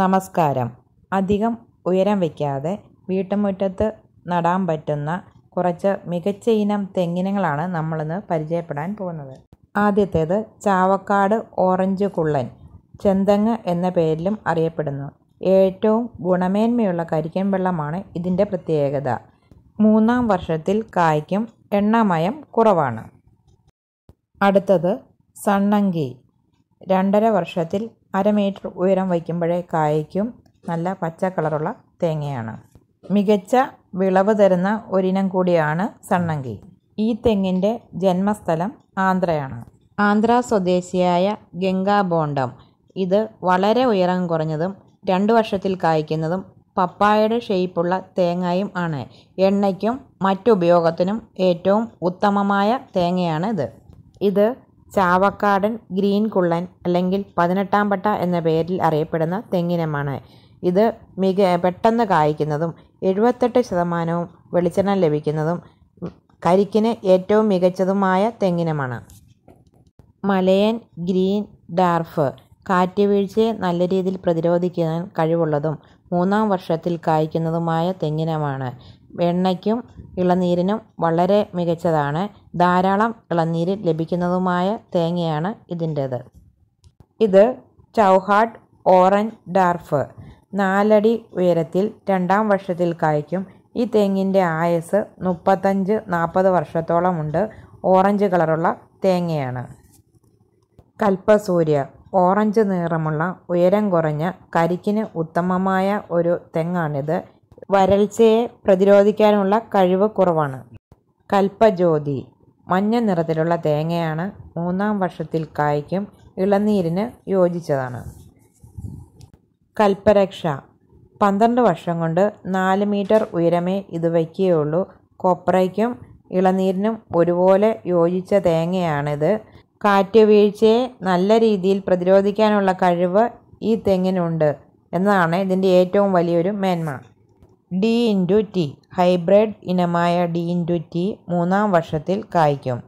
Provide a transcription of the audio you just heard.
നമസ്കാരം അധികം ഉയരം വയ്ക്കാതെ വീട്ടുമുറ്റത്ത് നടാൻ പറ്റുന്ന കുറച്ച് മികച്ച ഇനം തെങ്ങിനങ്ങളാണ് നമ്മളിന്ന് പരിചയപ്പെടാൻ പോകുന്നത് ആദ്യത്തേത് ചാവക്കാട് ഓറഞ്ച് കുള്ളൻ ചെന്തങ്ങ് എന്ന പേരിലും അറിയപ്പെടുന്നു ഏറ്റവും ഗുണമേന്മയുള്ള കരിക്കൻ വെള്ളമാണ് ഇതിൻ്റെ പ്രത്യേകത മൂന്നാം വർഷത്തിൽ കായ്ക്കും എണ്ണമയം കുറവാണ് അടുത്തത് സണ്ണങ്കി രണ്ടര വർഷത്തിൽ അര മീറ്റർ ഉയരം വയ്ക്കുമ്പോഴേ കായ്ക്കും നല്ല പച്ച കളറുള്ള തേങ്ങയാണ് മികച്ച വിളവ് തരുന്ന ഒരിനം കൂടിയാണ് സണ്ണങ്കി ഈ തെങ്ങിൻ്റെ ജന്മസ്ഥലം ആന്ധ്രയാണ് ആന്ധ്ര സ്വദേശിയായ ഗംഗാ ബോണ്ടം ഇത് വളരെ ഉയരം കുറഞ്ഞതും രണ്ട് വർഷത്തിൽ കായ്ക്കുന്നതും പപ്പായയുടെ ഷെയ്പ്പുള്ള തേങ്ങയും ആണ് എണ്ണയ്ക്കും മറ്റുപയോഗത്തിനും ഏറ്റവും ഉത്തമമായ തേങ്ങയാണിത് ഇത് ചാവക്കാടൻ ഗ്രീൻ കുള്ളൻ അല്ലെങ്കിൽ പതിനെട്ടാം പട്ട എന്ന പേരിൽ അറിയപ്പെടുന്ന തെങ്ങിനമാണ് ഇത് മിക പെട്ടെന്ന് കായ്ക്കുന്നതും എഴുപത്തെട്ട് ശതമാനവും വെളിച്ചെണ്ണ ലഭിക്കുന്നതും കരിക്കിന് ഏറ്റവും മികച്ചതുമായ തെങ്ങിനമാണ് മലയൻ ഗ്രീൻ ഡാർഫ് കാറ്റുവീഴ്ചയെ നല്ല രീതിയിൽ പ്രതിരോധിക്കാൻ കഴിവുള്ളതും മൂന്നാം വർഷത്തിൽ കായ്ക്കുന്നതുമായ തെങ്ങിനമാണ് വെണ്ണയ്ക്കും ഇളനീരിനും വളരെ മികച്ചതാണ് ധാരാളം ഇളനീര് ലഭിക്കുന്നതുമായ തേങ്ങയാണ് ഇതിൻ്റേത് ഇത് ചൗഹാട്ട് ഓറഞ്ച് ഡാർഫ് നാലടി ഉയരത്തിൽ രണ്ടാം വർഷത്തിൽ കായ്ക്കും ഈ തേങ്ങിൻ്റെ ആയസ് മുപ്പത്തഞ്ച് നാൽപ്പത് വർഷത്തോളമുണ്ട് ഓറഞ്ച് കളറുള്ള തേങ്ങയാണ് കൽപ്പസൂര്യ ഓറഞ്ച് നിറമുള്ള ഉയരം കുറഞ്ഞ കരിക്കിന് ഉത്തമമായ ഒരു തെങ്ങാണിത് വരൾച്ചയെ പ്രതിരോധിക്കാനുള്ള കഴിവ് കുറവാണ് കൽപ്പജ്യോതി മഞ്ഞ നിറത്തിലുള്ള തേങ്ങയാണ് മൂന്നാം വർഷത്തിൽ കായ്ക്കും ഇളനീരിന് യോജിച്ചതാണ് കൽപ്പരക്ഷ പന്ത്രണ്ട് വർഷം കൊണ്ട് നാല് മീറ്റർ ഉയരമേ ഇത് വയ്ക്കുകയുള്ളൂ കൊപ്രയ്ക്കും ഇളനീരിനും ഒരുപോലെ യോജിച്ച തേങ്ങയാണിത് കാറ്റ് വീഴ്ചയെ നല്ല രീതിയിൽ പ്രതിരോധിക്കാനുള്ള കഴിവ് ഈ തെങ്ങിനുണ്ട് എന്നതാണ് ഇതിൻ്റെ ഏറ്റവും വലിയൊരു മേന്മ ഡി ഇൻറ്റു ടി ഹൈബ്രിഡ് ഇനമായ ഡി ഇൻറ്റു ടി മൂന്നാം വർഷത്തിൽ കായ്ക്കും